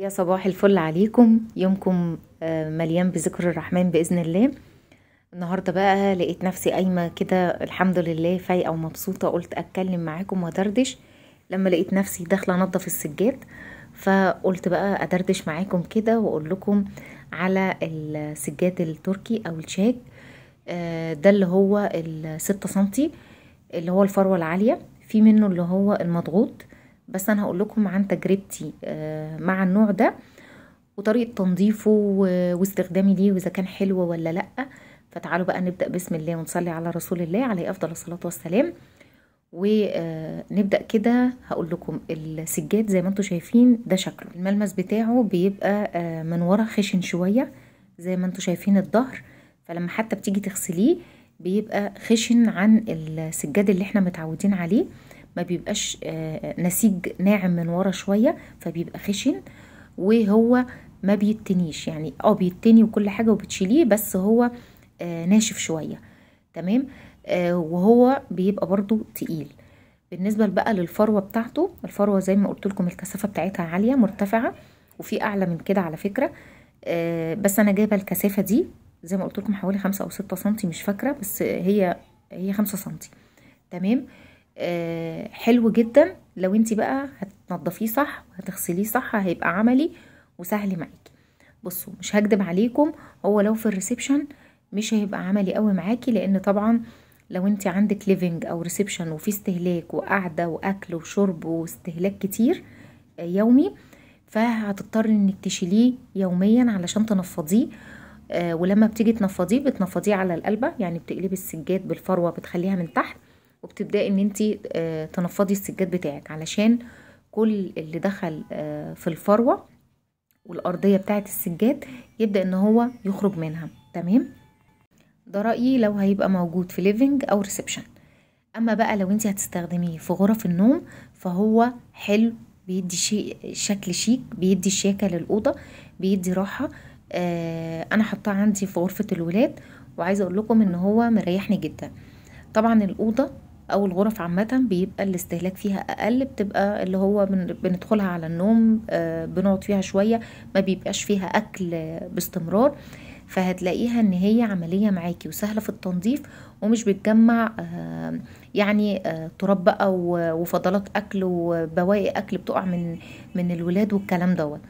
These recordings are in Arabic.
يا صباح الفل عليكم يومكم آه، مليان بذكر الرحمن باذن الله النهارده بقى لقيت نفسي قايمه كده الحمد لله فايقه ومبسوطه قلت اتكلم معاكم وادردش لما لقيت نفسي داخله انضف السجاد فقلت بقى ادردش معاكم كده واقول لكم على السجاد التركي او الشاك آه، ده اللي هو الستة سنتي اللي هو الفروه العاليه في منه اللي هو المضغوط بس انا هقول لكم عن تجربتي آه، مع النوع ده وطريقه تنظيفه واستخدامي ليه واذا كان حلو ولا لا فتعالوا بقى نبدا بسم الله ونصلي على رسول الله عليه افضل الصلاه والسلام ونبدا آه، كده هقول لكم السجاد زي ما انتم شايفين ده شكله الملمس بتاعه بيبقى آه، من ورا خشن شويه زي ما انتم شايفين الظهر فلما حتى بتيجي تغسليه بيبقى خشن عن السجاد اللي احنا متعودين عليه ما بيبقاش آه، آه، نسيج ناعم من ورا شويه فبيبقى خشن وهو ما بيتنيش يعني اه بيتني وكل حاجه وبتشيليه بس هو آه، ناشف شويه تمام وهو بيبقى برضو تقيل بالنسبه بقى للفروه بتاعته الفروه زي ما قلت لكم الكثافه بتاعتها عاليه مرتفعه وفي اعلى من كده على فكره بس انا جايبه الكثافه دي زي ما قلت لكم حوالي خمسة او ستة سنتي مش فاكره بس هي هي خمسة سنتي تمام آه، حلو جدا لو انت بقى هتنضفيه صح وهتغسليه صح هيبقى عملي وسهل معاكي بصوا مش هكدب عليكم هو لو في الريسبشن مش هيبقى عملي قوي معاكي لان طبعا لو انت عندك ليفنج او ريسبشن وفي استهلاك وقعده واكل وشرب واستهلاك كتير آه، يومي فهتضطري انك تشيليه يوميا علشان تنفضيه آه، ولما بتيجي تنفضيه بتنفضيه على القلبه يعني بتقلبي السجاد بالفروه بتخليها من تحت وبتبداي ان انت آه، تنفضي السجاد بتاعك علشان كل اللي دخل آه، في الفروه والارضيه بتاعه السجاد يبدا ان هو يخرج منها تمام ده رايي لو هيبقى موجود في ليفنج او ريسبشن اما بقى لو انت هتستخدميه في غرف النوم فهو حلو بيدي شيء شكل شيك بيدي شياكه للاوضه بيدي راحه آه انا حطاه عندي في غرفه الولاد وعايزه اقول لكم ان هو مريحني جدا طبعا الاوضه او الغرف عامه بيبقى الاستهلاك فيها اقل بتبقى اللي هو بندخلها على النوم آه، بنقعد فيها شويه ما بيبقاش فيها اكل باستمرار فهتلاقيها ان هي عمليه معاكي وسهله في التنظيف ومش بتجمع آه، يعني آه، تراب بقى وفضلات اكل وبواقي اكل بتقع من من الولاد والكلام دوت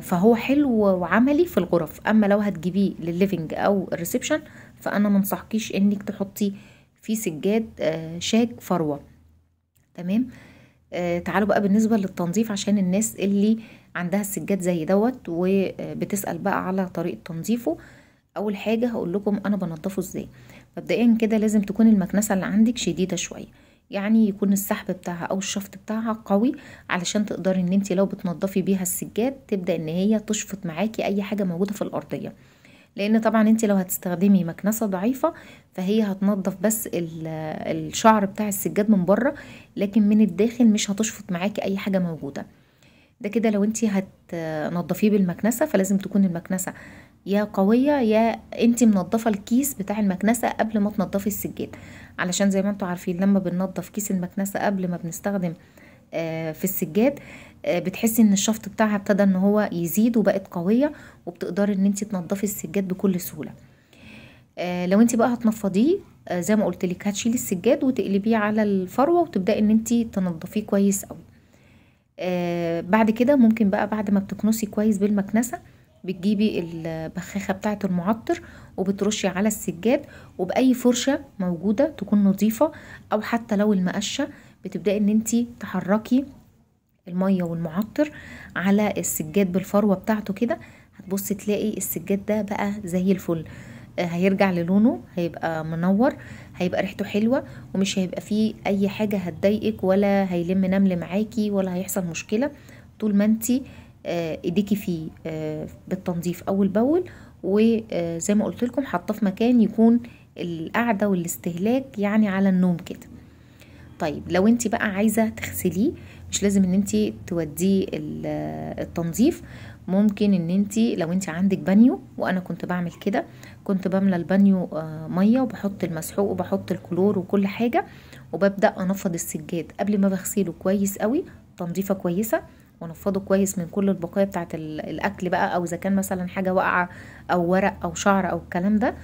فهو حلو وعملي في الغرف اما لو هتجيبيه للليفنج او الريسبشن فانا منصحكيش انك تحطي في سجاد آه، شاك فروة تمام آه، تعالوا بقى بالنسبة للتنظيف عشان الناس اللي عندها السجاد زي دوت وبتسأل آه، بقى على طريقة تنظيفه اول حاجة هقول لكم انا بنضفه ازاي مبدئيا كده لازم تكون المكنسة اللي عندك شديدة شوية يعني يكون السحب بتاعها او الشفط بتاعها قوي علشان تقدري ان انت لو بتنضفي بيها السجاد تبدأ ان هي تشفط معاكي اي حاجة موجودة في الارضية لان طبعا انت لو هتستخدمي مكنسه ضعيفه فهي هتنضف بس الشعر بتاع السجاد من بره لكن من الداخل مش هتشفط معاكي اي حاجه موجوده ده كده لو انت هتنضفيه بالمكنسه فلازم تكون المكنسه يا قويه يا انت منضفه الكيس بتاع المكنسه قبل ما تنضفي السجاد علشان زي ما انتوا عارفين لما بننضف كيس المكنسه قبل ما بنستخدم آه، في السجاد آه، بتحسي ان الشفط بتاعها ابتدى ان هو يزيد وبقت قوية وبتقدر ان انت تنضفي السجاد بكل سهولة آه، لو انت بقى هتنفضيه زي ما قلت لك هتشيلي السجاد وتقلبيه على الفروة وتبدأي ان انت تنضفيه كويس قوي بعد كده ممكن بقى بعد ما بتكنسي كويس بالمكنسة بتجيبي البخاخة بتاعة المعطر وبترشي على السجاد وبأي فرشة موجودة تكون نظيفة أو حتى لو المقشة بتبداي ان انت تحركي الميه والمعطر على السجاد بالفروه بتاعته كده هتبصي تلاقي السجاد ده بقى زي الفل آه، هيرجع للونه هيبقى منور هيبقى ريحته حلوه ومش هيبقى فيه اي حاجه هتضايقك ولا هيلم نمل معاكي ولا هيحصل مشكله طول ما انت آه، ايديكي فيه آه، بالتنظيف اول باول وزي ما قلت لكم حاطاه في مكان يكون القعده والاستهلاك يعني على النوم كده طيب لو انت بقى عايزه تغسليه مش لازم ان انت توديه التنظيف ممكن ان انت لو انت عندك بانيو وانا كنت بعمل كده كنت بملى البانيو آه، ميه وبحط المسحوق وبحط الكلور وكل حاجه وببدا انفض السجاد قبل ما بغسله كويس قوي تنظيفه كويسه ونفضه كويس من كل البقايا بتاعه الاكل بقى او اذا كان مثلا حاجه واقعه او ورق او شعر او الكلام ده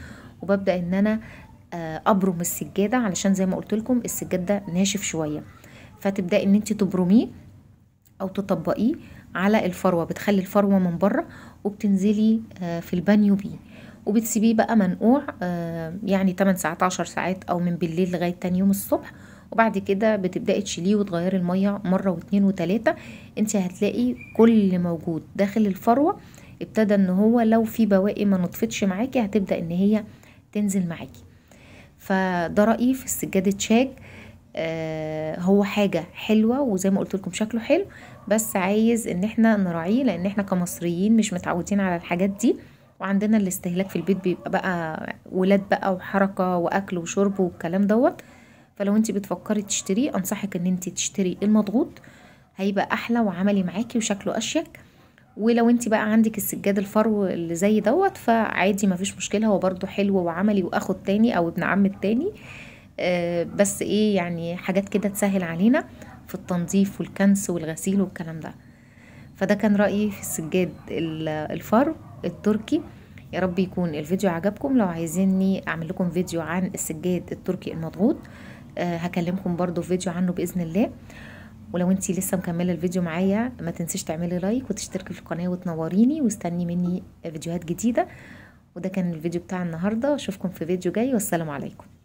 وببدا ان انا آه، ابرم السجاده علشان زي ما قلت لكم السجاده ناشف شويه فتبداي ان انت تبرميه او تطبقيه على الفروه بتخلي الفروه من بره وبتنزلي آه، في البانيو بيه وبتسيبيه بقى منقوع آه، يعني 8 ساعات 10 ساعات او من بالليل لغايه تاني يوم الصبح وبعد كده بتبداي تشيليه وتغيري الميه مره واتنين وتلاته انت هتلاقي كل موجود داخل الفروه ابتدى ان هو لو في بواقي ما نطفتش معاكي هتبدا ان هي تنزل معاكي فده رأيي في السجادة شاك آه هو حاجة حلوة وزي ما قلت لكم شكله حلو بس عايز ان احنا نراعيه لان احنا كمصريين مش متعودين على الحاجات دي وعندنا الاستهلاك في البيت بيبقى بقى ولاد بقى وحركة واكل وشرب والكلام دوت فلو انت بتفكري تشتريه انصحك ان انت تشتري المضغوط هيبقى احلى وعملي معاكي وشكله اشيك ولو انت بقى عندك السجاد الفرو اللي زي دوت فعادي مفيش مشكله هو برده حلو وعملي واخد تاني او ابن عم التاني آه، بس ايه يعني حاجات كده تسهل علينا في التنظيف والكنس والغسيل والكلام ده فده كان رايي في السجاد الفرو التركي يا رب يكون الفيديو عجبكم لو عايزيني اعمل لكم فيديو عن السجاد التركي المضغوط آه، هكلمكم برضو في فيديو عنه باذن الله ولو انتي لسه مكمله الفيديو معايا ما تنسيش تعملي لايك وتشتركي في القناه وتنوريني واستني مني فيديوهات جديده وده كان الفيديو بتاع النهارده اشوفكم في فيديو جاي والسلام عليكم